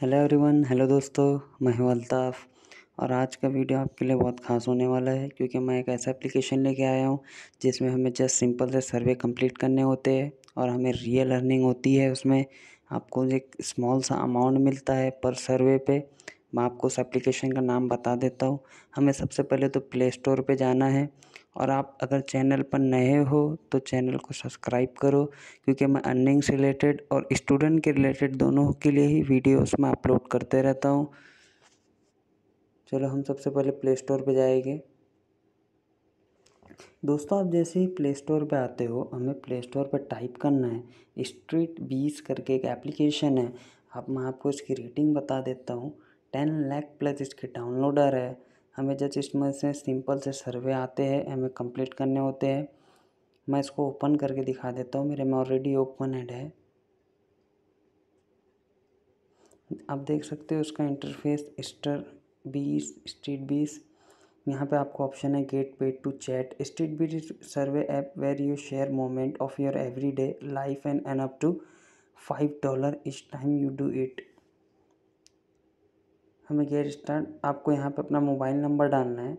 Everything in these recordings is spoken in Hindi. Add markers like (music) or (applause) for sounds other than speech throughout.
हेलो एवरीवन हेलो दोस्तों मैं हूं अल्ताफ़ और आज का वीडियो आपके लिए बहुत खास होने वाला है क्योंकि मैं एक ऐसा एप्लीकेशन लेके आया हूँ जिसमें हमें जस्ट सिंपल से सर्वे कंप्लीट करने होते हैं और हमें रियल अर्निंग होती है उसमें आपको एक स्मॉल सा अमाउंट मिलता है पर सर्वे पे मैं आपको उस एप्लीकेशन का नाम बता देता हूँ हमें सबसे पहले तो प्ले स्टोर पर जाना है और आप अगर चैनल पर नए हो तो चैनल को सब्सक्राइब करो क्योंकि मैं अर्निंग से रिलेटेड और स्टूडेंट के रिलेटेड दोनों के लिए ही वीडियोस में अपलोड करते रहता हूँ चलो हम सबसे पहले प्ले स्टोर पर जाएंगे दोस्तों आप जैसे ही प्ले स्टोर पर आते हो हमें प्ले स्टोर पर टाइप करना है स्ट्रीट बीस करके एक एप्लीकेशन है अब मैं आपको इसकी रेटिंग बता देता हूँ टेन लैख प्लस इसके डाउनलोडर है हमें जस्ट इसमें से सिंपल से सर्वे आते हैं हमें कंप्लीट करने होते हैं मैं इसको ओपन करके दिखा देता हूँ मेरे में ऑलरेडी ओपन हेड है आप देख सकते हो उसका इंटरफेस स्टर बीस स्ट्रीट बीस यहाँ पे आपको ऑप्शन है get paid to chat street beat survey app where you share moment of your every day life and earn up to five dollar this time you do it हमें गेयर स्टार्ट आपको यहाँ पे अपना मोबाइल नंबर डालना है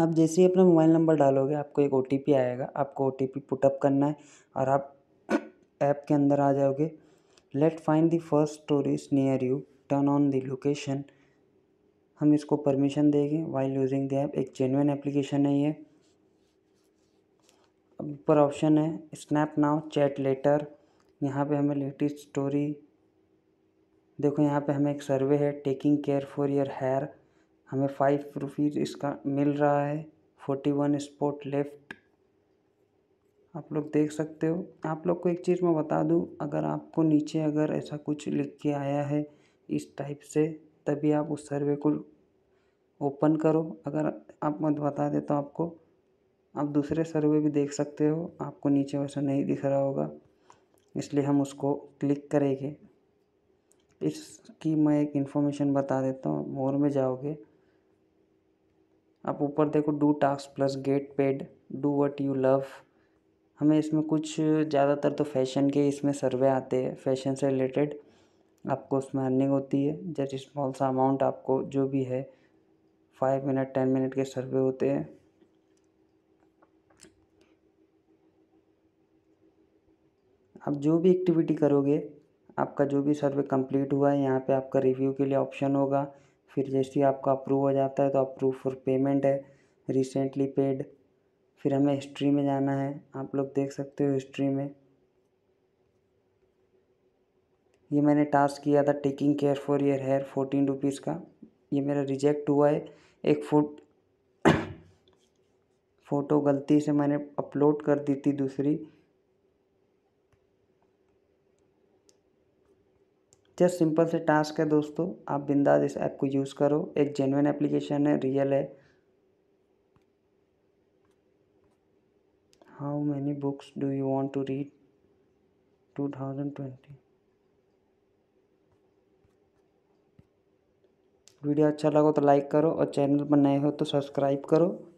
आप जैसे ही अपना मोबाइल नंबर डालोगे आपको एक ओ आएगा आपको ओ टी पुटअप करना है और आप ऐप (coughs) के अंदर आ जाओगे let find the first stories near you turn on the location हम इसको परमिशन देंगे वाइल यूजिंग द ऐप एक जेनुअन एप्लीकेशन है ये ऊपर ऑप्शन है स्नैप नाउ चैट लेटर यहाँ पे हमें लेटेस्ट स्टोरी देखो यहाँ पे हमें एक सर्वे है taking care for your hair हमें फाइव रुपीज़ इसका मिल रहा है फोर्टी वन स्पॉट लेफ्ट आप लोग देख सकते हो आप लोग को एक चीज़ मैं बता दूँ अगर आपको नीचे अगर ऐसा कुछ लिख के आया है इस टाइप से तभी आप उस सर्वे को ओपन करो अगर आप मत बता दे तो आपको आप दूसरे सर्वे भी देख सकते हो आपको नीचे वैसा नहीं दिख रहा होगा इसलिए हम उसको क्लिक करेंगे इसकी मैं एक इन्फॉर्मेशन बता देता हूँ मोर में जाओगे आप ऊपर देखो do task plus get paid do what you love हमें इसमें कुछ ज़्यादातर तो फैशन के इसमें सर्वे आते हैं फैशन से रिलेटेड आपको उसमें अर्निंग होती है जस्ट स्मॉल सा अमाउंट आपको जो भी है फाइव मिनट टेन मिनट के सर्वे होते हैं आप जो भी एक्टिविटी करोगे आपका जो भी सर्वे कंप्लीट हुआ है यहाँ पे आपका रिव्यू के लिए ऑप्शन होगा फिर जैसे ही आपका अप्रूव हो जाता है तो अप्रूव फॉर पेमेंट है रिसेंटली पेड फिर हमें हिस्ट्री में जाना है आप लोग देख सकते हो हिस्ट्री में ये मैंने टास्क किया था taking care for your hair fourteen rupees का ये मेरा रिजेक्ट हुआ है एक फुट फ़ोटो (coughs) गलती से मैंने अपलोड कर दी थी दूसरी जस्ट सिंपल से टास्क है दोस्तों आप बिंदास इस ऐप को यूज़ करो एक जेनवन एप्लीकेशन है रियल है how many books do you want to read two thousand twenty video अच्छा लगा तो लाइक करो और चैनल पर नए हो तो सब्सक्राइब करो